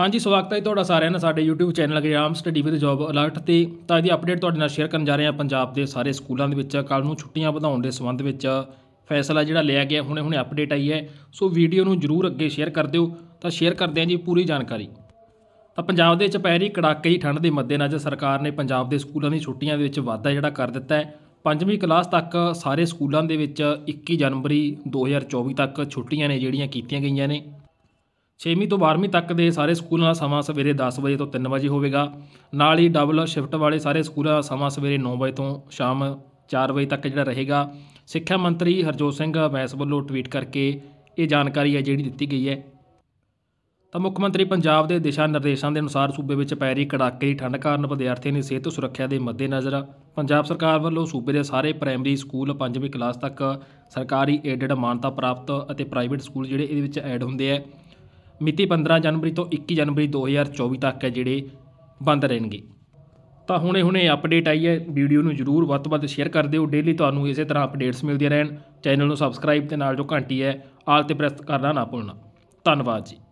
ਹਾਂਜੀ ਸਵਾਗਤ ਹੈ ਤੁਹਾਡਾ ਸਾਰਿਆਂ ਦਾ ਸਾਡੇ YouTube channel exam study with job alert ਤੇ ਤਾਂ ਇਹਦੀ ਅਪਡੇਟ ਤੁਹਾਡੇ ਨਾਲ ਸ਼ੇਅਰ ਕਰਨ ਜਾ ਰਹੇ ਹਾਂ ਪੰਜਾਬ ਦੇ ਸਾਰੇ ਸਕੂਲਾਂ ਦੇ ਵਿੱਚ ਕੱਲ ਨੂੰ ਛੁੱਟੀਆਂ ਵਧਾਉਣ ਦੇ ਸੰਬੰਧ ਵਿੱਚ ਫੈਸਲਾ ਜਿਹੜਾ ਲਿਆ ਗਿਆ ਹੁਣੇ ਹੁਣੇ ਅਪਡੇਟ ਆਈ ਹੈ ਸੋ ਵੀਡੀਓ ਨੂੰ ਜਰੂਰ ਅੱਗੇ ਸ਼ੇਅਰ ਕਰ ਦਿਓ ਤਾਂ ਸ਼ੇਅਰ ਕਰਦੇ ਹਾਂ ਜੀ ਪੂਰੀ ਜਾਣਕਾਰੀ ਤਾਂ ਪੰਜਾਬ ਦੇ ਵਿੱਚ ਪੈ ਰਹੀ ਕੜਾਕੇ ਹੀ ਠੰਡ ਦੇ ਮੱਦੇਨਜ਼ਰ ਸਰਕਾਰ ਨੇ ਪੰਜਾਬ ਦੇ ਸਕੂਲਾਂ ਦੀ ਛੁੱਟੀਆਂ ਦੇ ਵਿੱਚ ਵਾਧਾ ਜਿਹੜਾ ਕਰ ਦਿੱਤਾ ਹੈ ਪੰਜਵੀਂ ਕਲਾਸ ਤੱਕ ਸਾਰੇ ਸਕੂਲਾਂ ਦੇ ਵਿੱਚ 21 ਜਨਵਰੀ 2024 ਤੱਕ ਛੁੱਟੀਆਂ ਨੇ ਜਿਹੜੀਆਂ ਕੀਤੀਆਂ ਗਈਆਂ ਨੇ 6ਵੀਂ ਤੋਂ 12ਵੀਂ ਤੱਕ ਦੇ ਸਾਰੇ ਸਕੂਲਾਂ ਦਾ ਸਮਾਂ ਸਵੇਰੇ 10 ਵਜੇ ਤੋਂ 3 ਵਜੇ ਹੋਵੇਗਾ ਨਾਲ ਹੀ ਡਬਲ ਸ਼ਿਫਟ ਵਾਲੇ ਸਾਰੇ ਸਕੂਲਾਂ ਦਾ ਸਮਾਂ ਸਵੇਰੇ 9 ਵਜੇ ਤੋਂ ਸ਼ਾਮ 4 ਵਜੇ ਤੱਕ ਜਿਹੜਾ ਰਹੇਗਾ ਸਿੱਖਿਆ ਮੰਤਰੀ ਹਰਜੋਤ ਸਿੰਘ ਵੈਸ ਵੱਲੋਂ ਟਵੀਟ ਕਰਕੇ ਇਹ ਜਾਣਕਾਰੀ ਹੈ ਜਿਹੜੀ ਦਿੱਤੀ ਗਈ ਹੈ ਤਾਂ ਮੁੱਖ ਮੰਤਰੀ ਪੰਜਾਬ ਦੇ ਦਿਸ਼ਾ ਨਿਰਦੇਸ਼ਾਂ ਦੇ ਅਨੁਸਾਰ ਸੂਬੇ ਵਿੱਚ ਪੈ ਰਹੀ ਕੜਾਕੇ ਦੀ ਠੰਡ ਕਾਰਨ ਵਿਦਿਆਰਥੀਆਂ ਦੀ ਸਿਹਤ ਸੁਰੱਖਿਆ ਦੇ ਮੱਦੇਨਜ਼ਰ ਪੰਜਾਬ ਸਰਕਾਰ ਵੱਲੋਂ ਸੂਬੇ ਦੇ ਸਾਰੇ ਪ੍ਰਾਇਮਰੀ ਸਕੂਲ 5ਵੀਂ ਕਲਾਸ ਤੱਕ ਸਰਕਾਰੀ ਏਡਡ ਮਾਨਤਾ ਪ੍ਰਾਪਤ ਅਤੇ ਪ੍ਰਾਈਵੇਟ ਸਕੂਲ ਜਿਹੜੇ ਇਹਦੇ ਵਿੱਚ ਐਡ ਹੁੰਦੇ ਆ ਮਿਤੀ 15 ਜਨਵਰੀ ਤੋਂ 21 ਜਨਵਰੀ 2024 ਤੱਕ ਹੈ ਜਿਹੜੇ ਬੰਦ ਰਹਿਣਗੇ ਤਾਂ ਹੁਣੇ ਹੁਣੇ ਅਪਡੇਟ ਆਈ ਹੈ ਵੀਡੀਓ ਨੂੰ ਜਰੂਰ ਵੱਧ ਤੋਂ ਵੱਧ ਸ਼ੇਅਰ ਕਰ ਦਿਓ ਡੇਲੀ ਤੁਹਾਨੂੰ ਇਸੇ ਤਰ੍ਹਾਂ ਅਪਡੇਟਸ ਮਿਲਦੀਆਂ ਰਹਿਣ ਚੈਨਲ ਨੂੰ ਸਬਸਕ੍ਰਾਈਬ ਤੇ ਨਾਲ ਜੋ ਘੰਟੀ ਹੈ ਆਲ ਤੇ ਪ੍ਰੈਸ ਕਰਨਾ ਨਾ ਭੁੱਲਣਾ ਧੰਨਵਾਦ ਜੀ